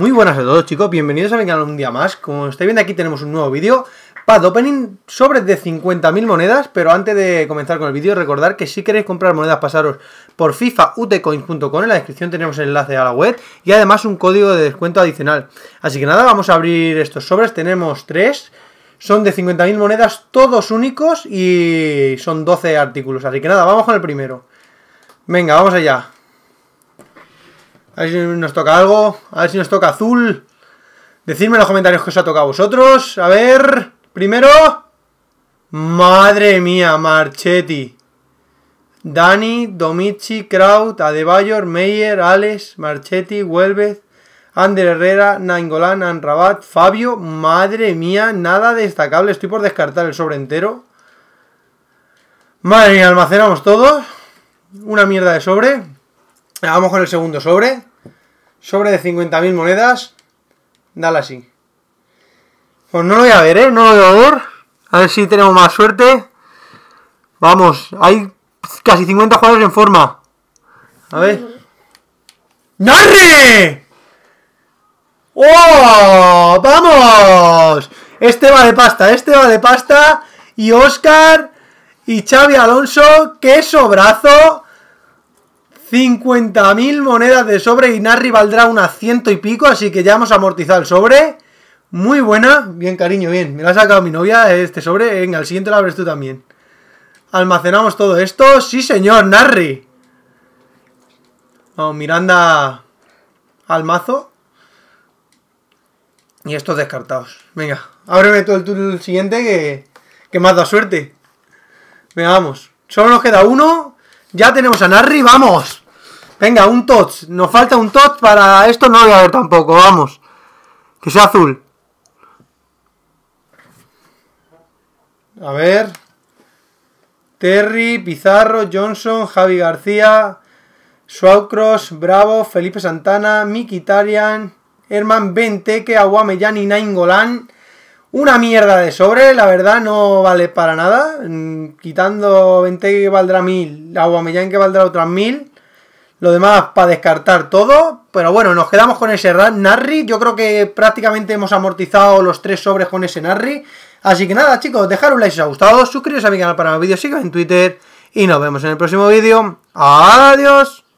Muy buenas a todos chicos, bienvenidos a mi canal un día más Como estáis viendo aquí tenemos un nuevo vídeo Pad opening sobres de 50.000 monedas Pero antes de comenzar con el vídeo recordar que si queréis comprar monedas pasaros por fifautecoins.com En la descripción tenemos el enlace a la web Y además un código de descuento adicional Así que nada, vamos a abrir estos sobres Tenemos tres, son de 50.000 monedas todos únicos Y son 12 artículos Así que nada, vamos con el primero Venga, vamos allá a ver si nos toca algo. A ver si nos toca azul. Decidme en los comentarios que os ha tocado a vosotros. A ver. Primero. Madre mía, Marchetti. Dani, Domici, Kraut, Adebayor, Meyer, Alex, Marchetti, Huelvez, Ander Herrera, Nainggolan, Anrabat, Fabio. Madre mía, nada destacable. Estoy por descartar el sobre entero. Madre mía, almacenamos todo. Una mierda de sobre. Vamos con el segundo sobre. Sobre de 50.000 monedas. Dale así. Pues no lo voy a ver, ¿eh? No lo veo a ver. A ver si tenemos más suerte. Vamos, hay casi 50 jugadores en forma. A ver. ¡Narre! ¡Oh! ¡Vamos! Este va de pasta, este va de pasta. Y Oscar y Xavi Alonso, qué sobrazo. 50.000 monedas de sobre y Narri valdrá unas ciento y pico, así que ya hemos amortizado el sobre. Muy buena. Bien, cariño, bien. Me la ha sacado mi novia este sobre. Venga, el siguiente lo abres tú también. Almacenamos todo esto. Sí, señor, Narri. Vamos, Miranda al mazo. Y estos descartados. Venga, ábreme todo el, siguiente que, que más da suerte. Venga, vamos. Solo nos queda uno ya tenemos a Narri, vamos. Venga, un Tots. Nos falta un Tots para esto. No voy a ver tampoco, vamos. Que sea azul. A ver. Terry, Pizarro, Johnson, Javi García, Swaucross, Bravo, Felipe Santana, Tarian, Herman Venteque Aguameyan y una mierda de sobre, la verdad no vale para nada. Mm, quitando 20 que valdrá 1000, Aguamellán que valdrá otras 1000. Lo demás para descartar todo. Pero bueno, nos quedamos con ese Narri. Yo creo que prácticamente hemos amortizado los tres sobres con ese Narri. Así que nada, chicos, dejar un like si os ha gustado. Suscribiros a mi canal para más vídeos. sigan en Twitter. Y nos vemos en el próximo vídeo. Adiós.